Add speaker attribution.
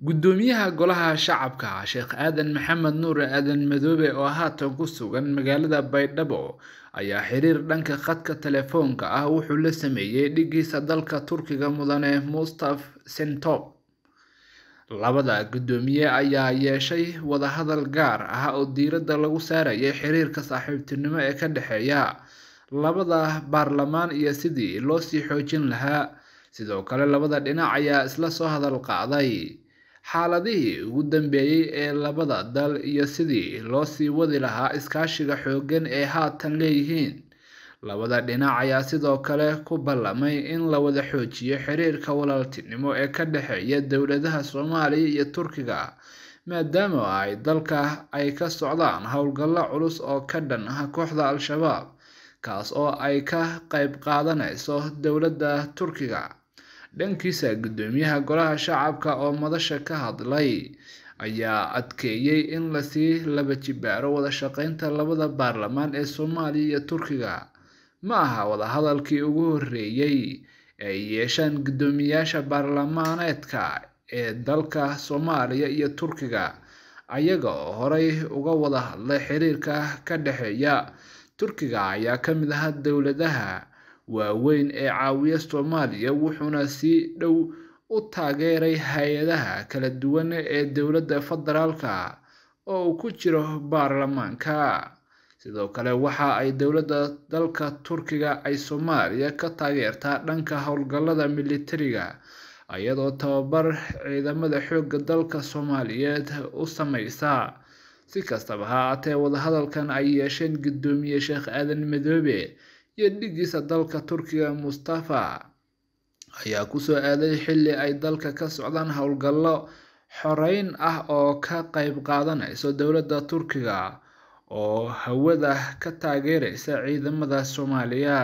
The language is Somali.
Speaker 1: guddoomiyaha golaha shacabka sheekh aadan maxamed nuur aadan madoobe oo haatan ku sugan magaalada baydhabo ayaa xiriir dhanka khadka telefoonka ah wuxuu la sameeyey dhigiisa dalka turkiga mudane mustaf sentob labada guddoomiye ayaa yeeshay wadahadal gaar ah oo diiradda lagu saarayay xiriirka saaxiibtinimo ee ka dhexeeya labada baarlamaan iyo sidii loo sii xoojin lahaa sidoo kale labada dhinac ayaa isla soo hadal qaaday xaaladihii ugu dambeeyey ee labada dal iyo sidii loo sii wadi lahaa iskaashiga xooggan ee haatan leeyihiin labada dhinac ayaa sidoo kale ku ballamay in la wada xoojiyo xiriirka walaaltinimo ee ka dhexeeya dowladaha soomaaliya iyo turkiga maadaama ay dalka ay ka socdaan howlgallo culus oo ka dhan ah kooxda al-shabaab kaas oo ay ka qayb qaadanayso dowladda turkiga dhankiisa guddoomiyaha golaha shacabka oo madasha ka hadlay ayaa adkeeyey in lasii laba jibaaro wada shaqeynta labada baarlamaan ee soomaaliya iyo turkiga ma aha wadahadalkii ugu horreeyey ay yeeshaan guddoomiyaasha baarlamaaneedka ee dalka soomaaliya iyo turkiga ayaga oo horay uga wada hadlay xiriirka ka dhexeeya turkiga ayaa ka mid aha dowladaha waaweyn ee caawiya soomaaliya wuxuuna si dhow u taageeray hay-adaha kala duwan ee dowladda federaalka oo uu ku jiro baarlamaanka sidoo kale waxa ay dowladda dalka turkiga ay soomaaliya ka taageertaa dhanka howlgallada militariga iyadoo tababar ciidamada xoogga dalka soomaaliyeed u sameysa si kastaba ha aatee wadahadalkan ay yeesheen guddoomiye sheekh aadan madoobe iyo dhigiisa dalka turkiga mustafa ayaa kusoo aaday xilli ay dalka ka socdaan howlgallo xoreyn ah oo ka qayb qaadanayso dowladda turkiga oo hawada ka taageeraysa ciidamada soomaaliya